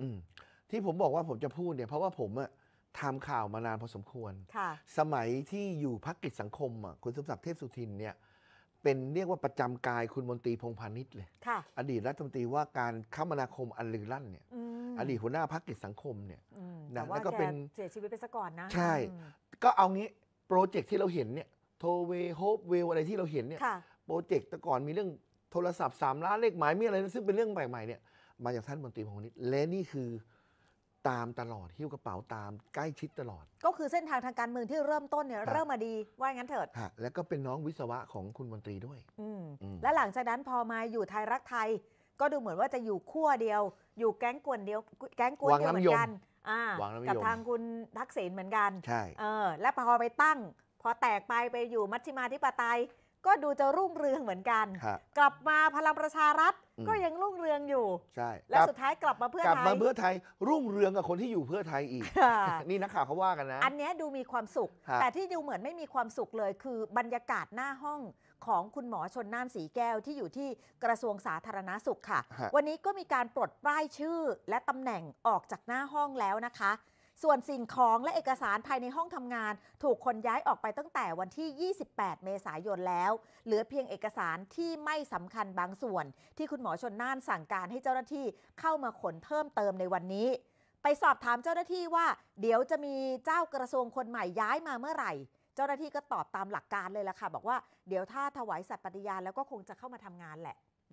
อืมที่ผมบอกว่าผมจะพูดเนี่ยเพราะว่าผมอะทำข่าวมานานพอสมควร สมัยที่อยู่พักกิจสังคมอ่ะคุณสมศักดิ์เทพสุทินเนี่ยเป็นเรียกว่าประจำกายคุณมนตรีพงพาณิชย์เลยอดีตรัฐมนตรีว่าการคมนาคมอันลือลั่นเนี่ยอดีตหัวหน้าพักกิจสังคมเนี่ยนะแล้วก็เป็นเสียชีวิตไปซะก่อนนะ ใช่ ก็เอางี้โปรเจกต์ที่เราเห็นเนี่ยโทเวโฮปเวลอะไรที่เราเห็นเนี่ยโปรเจกต์แต่ก่อนมีเรื่องโทรศัพท์สามล้านเลขหมายมีอะไรซึ่งเป็นเรื่องใหม่ๆเนี่ยมาจากท่านมนตรีพงษ์นิตและนี่คือตามตลอดหิ้วกระเป๋าตาม ใกล้ชิดตลอด ก็คือเส้นทางทางการเมืองที่เริ่มต้นเนี่ยเริ่มมาดีว่างั้นเถิดฮะแล้วก็เป็นน้องวิศวะของคุณมนตรีด้วยและหลังจากนั้นพอมาอยู่ไทยรักไทย ก็ดูเหมือนว่าจะอยู่ขั้วเดียว อยู่แก๊งกวนเดียว แก๊งกวนเดียวเหมือนกันกับทางคุณทักษิณเหมือนกัน ใช่เออและพอไปตั้ง พอแตกไปไปอยู่มัชฌิมาธิปไตยก็ดูจะรุ่งเรืองเหมือนกัน กลับมาพลังประชารัฐก็ยังรุ่งเรืองอยู่ ใช่ แล้วสุดท้ายกลับมาเพื่อไทย กลับมาเพื่อไทยรุ่งเรืองกับคนที่อยู่เพื่อไทยอีก นี่นักข่าวเขาว่ากันนะ อันนี้ดูมีความสุข แต่ที่ดูเหมือนไม่มีความสุขเลย คือบรรยากาศหน้าห้องของคุณหมอชนน่านสีแก้วที่อยู่ที่กระทรวงสาธารณาสุขค่ะะวันนี้ก็มีการปลดป้ายชื่อและตำแหน่งออกจากหน้าห้องแล้วนะคะส่วนสิ่งของและเอกสารภายในห้องทำงาน ถูกคนย้ายออกไปตั้งแต่วันที่ 28 เมษายนแล้ว เหลือเพียงเอกสารที่ไม่สำคัญบางส่วนที่คุณหมอชนน่านสั่งการให้เจ้าหน้าที่เข้ามาขนเพิ่มเติมในวันนี้ ไปสอบถามเจ้าหน้าที่ว่าเดี๋ยวจะมีเจ้ากระทรวงคนใหม่ย้ายมาเมื่อไหร่ เจ้าหน้าที่ก็ตอบตามหลักการเลยล่ะค่ะ บอกว่า เดี๋ยวถ้าถวายสัตย์ปฏิญาณแล้วก็คงจะเข้ามาทำงานแหละ